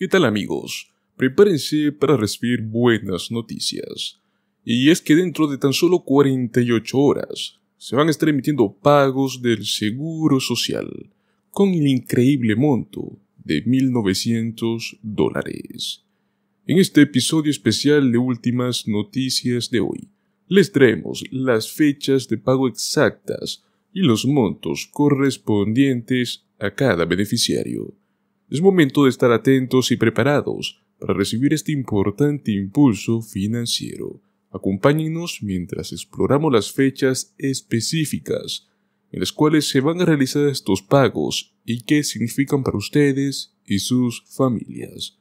¿Qué tal amigos? Prepárense para recibir buenas noticias. Y es que dentro de tan solo 48 horas se van a estar emitiendo pagos del Seguro Social con el increíble monto de 1.900 dólares. En este episodio especial de Últimas Noticias de hoy, les traemos las fechas de pago exactas y los montos correspondientes a cada beneficiario. Es momento de estar atentos y preparados para recibir este importante impulso financiero. Acompáñenos mientras exploramos las fechas específicas en las cuales se van a realizar estos pagos y qué significan para ustedes y sus familias.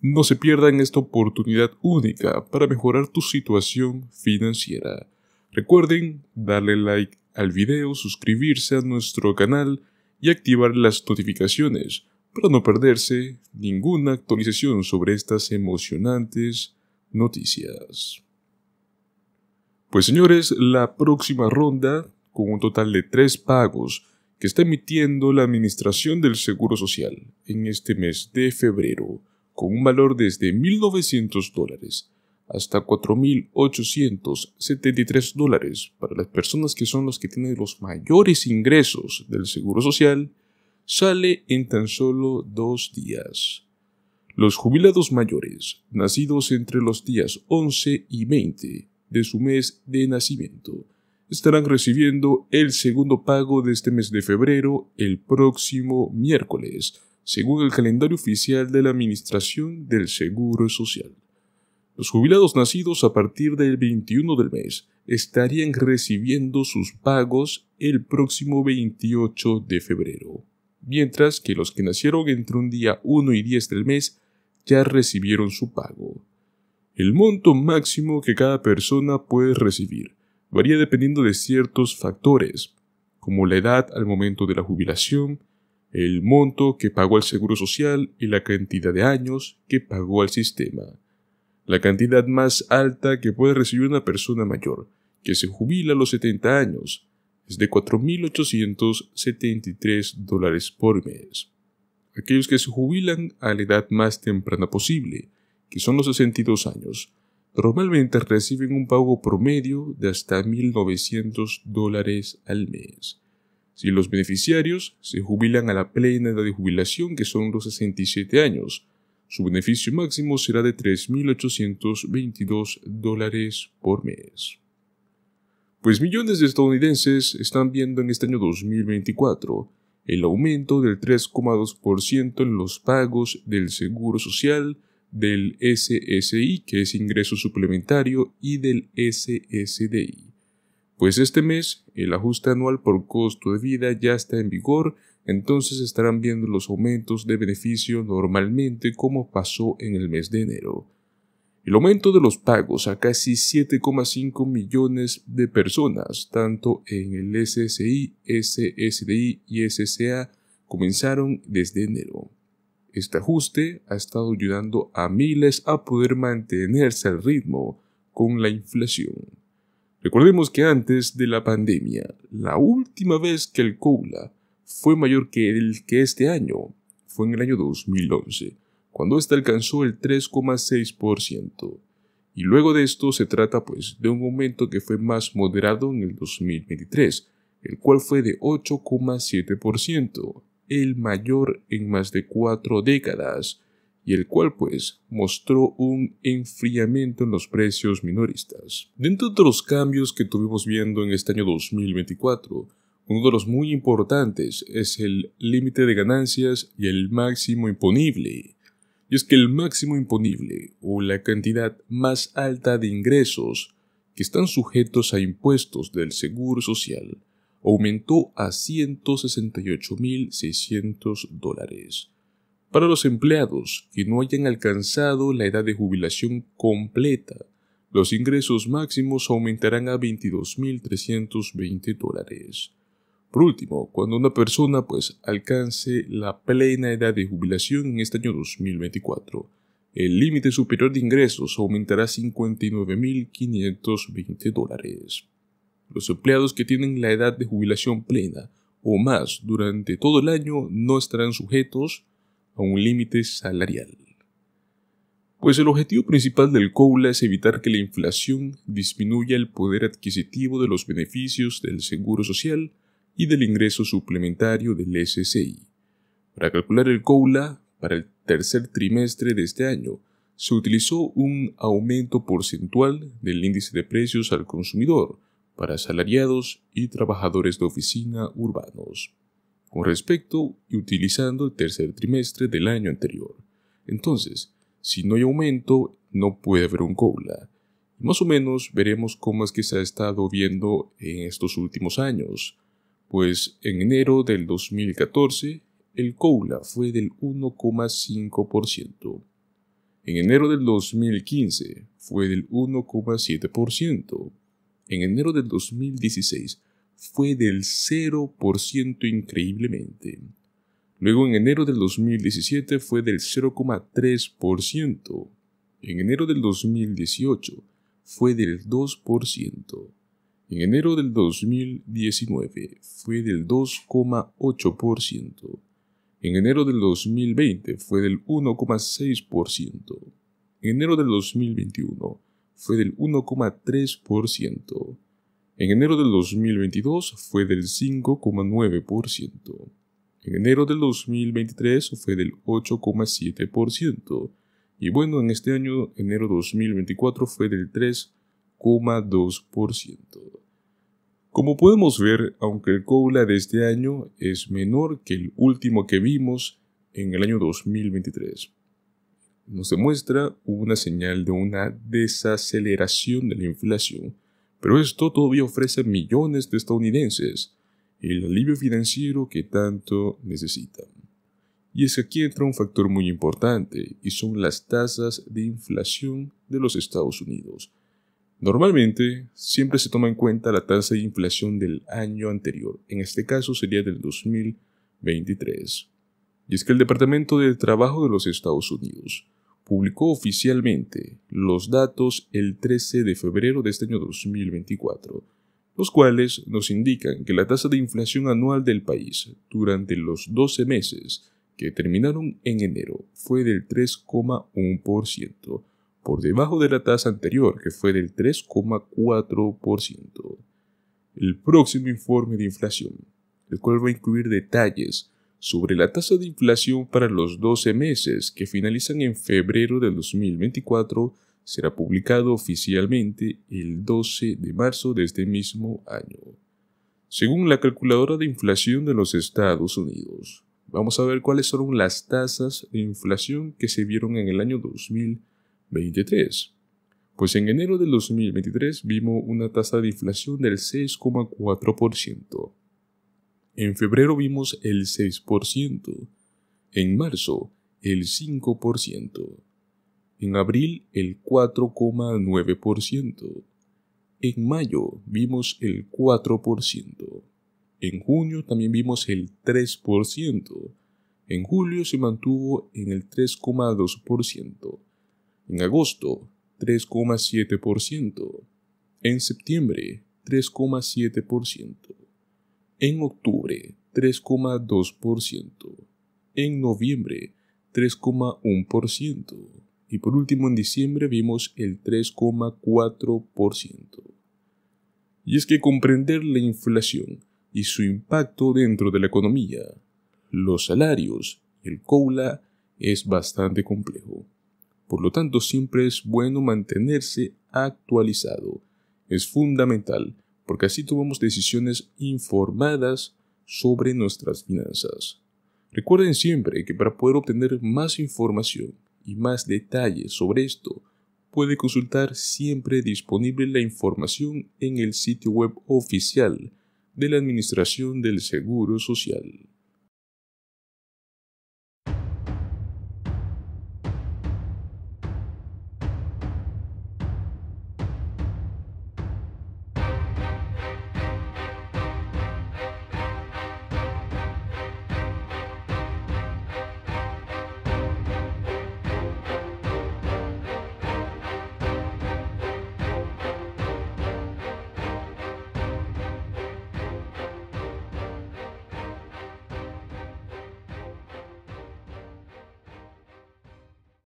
No se pierdan esta oportunidad única para mejorar tu situación financiera. Recuerden darle like al video, suscribirse a nuestro canal y activar las notificaciones para no perderse ninguna actualización sobre estas emocionantes noticias. Pues señores, la próxima ronda, con un total de tres pagos que está emitiendo la Administración del Seguro Social en este mes de febrero, con un valor desde 1.900 dólares hasta 4.873 dólares para las personas que son las que tienen los mayores ingresos del Seguro Social sale en tan solo dos días. Los jubilados mayores, nacidos entre los días 11 y 20 de su mes de nacimiento, estarán recibiendo el segundo pago de este mes de febrero el próximo miércoles, según el calendario oficial de la Administración del Seguro Social. Los jubilados nacidos a partir del 21 del mes estarían recibiendo sus pagos el próximo 28 de febrero mientras que los que nacieron entre un día 1 y 10 del mes ya recibieron su pago. El monto máximo que cada persona puede recibir varía dependiendo de ciertos factores, como la edad al momento de la jubilación, el monto que pagó al Seguro Social y la cantidad de años que pagó al sistema. La cantidad más alta que puede recibir una persona mayor, que se jubila a los 70 años, es de 4.873 dólares por mes. Aquellos que se jubilan a la edad más temprana posible, que son los 62 años, normalmente reciben un pago promedio de hasta 1.900 dólares al mes. Si los beneficiarios se jubilan a la plena edad de jubilación, que son los 67 años, su beneficio máximo será de 3.822 dólares por mes pues millones de estadounidenses están viendo en este año 2024 el aumento del 3,2% en los pagos del Seguro Social, del SSI, que es ingreso suplementario, y del SSDI. Pues este mes el ajuste anual por costo de vida ya está en vigor, entonces estarán viendo los aumentos de beneficio normalmente como pasó en el mes de enero. El aumento de los pagos a casi 7,5 millones de personas, tanto en el SSI, SSDI y SSA, comenzaron desde enero. Este ajuste ha estado ayudando a miles a poder mantenerse al ritmo con la inflación. Recordemos que antes de la pandemia, la última vez que el COULA fue mayor que el que este año fue en el año 2011, cuando ésta este alcanzó el 3,6%. Y luego de esto se trata pues de un aumento que fue más moderado en el 2023, el cual fue de 8,7%, el mayor en más de cuatro décadas, y el cual pues mostró un enfriamiento en los precios minoristas. Dentro de los cambios que tuvimos viendo en este año 2024, uno de los muy importantes es el límite de ganancias y el máximo imponible, y es que el máximo imponible o la cantidad más alta de ingresos que están sujetos a impuestos del Seguro Social aumentó a 168.600 dólares. Para los empleados que no hayan alcanzado la edad de jubilación completa, los ingresos máximos aumentarán a 22.320 dólares. Por último, cuando una persona pues alcance la plena edad de jubilación en este año 2024, el límite superior de ingresos aumentará a 59.520 dólares. Los empleados que tienen la edad de jubilación plena o más durante todo el año no estarán sujetos a un límite salarial. Pues el objetivo principal del COULA es evitar que la inflación disminuya el poder adquisitivo de los beneficios del seguro social y del ingreso suplementario del SSI. Para calcular el COLA para el tercer trimestre de este año, se utilizó un aumento porcentual del índice de precios al consumidor para asalariados y trabajadores de oficina urbanos, con respecto y utilizando el tercer trimestre del año anterior. Entonces, si no hay aumento, no puede haber un COLA. Más o menos veremos cómo es que se ha estado viendo en estos últimos años pues en enero del 2014 el COULA fue del 1,5%. En enero del 2015 fue del 1,7%. En enero del 2016 fue del 0% increíblemente. Luego en enero del 2017 fue del 0,3%. En enero del 2018 fue del 2%. En enero del 2019 fue del 2,8%. En enero del 2020 fue del 1,6%. En enero del 2021 fue del 1,3%. En enero del 2022 fue del 5,9%. En enero del 2023 fue del 8,7%. Y bueno, en este año, enero 2024 fue del 3,2%. Como podemos ver, aunque el Cobla de este año es menor que el último que vimos en el año 2023, nos demuestra una señal de una desaceleración de la inflación, pero esto todavía ofrece a millones de estadounidenses el alivio financiero que tanto necesitan. Y es que aquí entra un factor muy importante y son las tasas de inflación de los Estados Unidos, Normalmente, siempre se toma en cuenta la tasa de inflación del año anterior, en este caso sería del 2023. Y es que el Departamento de Trabajo de los Estados Unidos publicó oficialmente los datos el 13 de febrero de este año 2024, los cuales nos indican que la tasa de inflación anual del país durante los 12 meses que terminaron en enero fue del 3,1% por debajo de la tasa anterior, que fue del 3,4%. El próximo informe de inflación, el cual va a incluir detalles sobre la tasa de inflación para los 12 meses que finalizan en febrero del 2024, será publicado oficialmente el 12 de marzo de este mismo año. Según la calculadora de inflación de los Estados Unidos, vamos a ver cuáles son las tasas de inflación que se vieron en el año 2000 23. Pues en enero del 2023 vimos una tasa de inflación del 6,4%. En febrero vimos el 6%. En marzo el 5%. En abril el 4,9%. En mayo vimos el 4%. En junio también vimos el 3%. En julio se mantuvo en el 3,2% en agosto 3,7%, en septiembre 3,7%, en octubre 3,2%, en noviembre 3,1% y por último en diciembre vimos el 3,4%. Y es que comprender la inflación y su impacto dentro de la economía, los salarios y el COLA es bastante complejo. Por lo tanto, siempre es bueno mantenerse actualizado. Es fundamental, porque así tomamos decisiones informadas sobre nuestras finanzas. Recuerden siempre que para poder obtener más información y más detalles sobre esto, puede consultar siempre disponible la información en el sitio web oficial de la Administración del Seguro Social.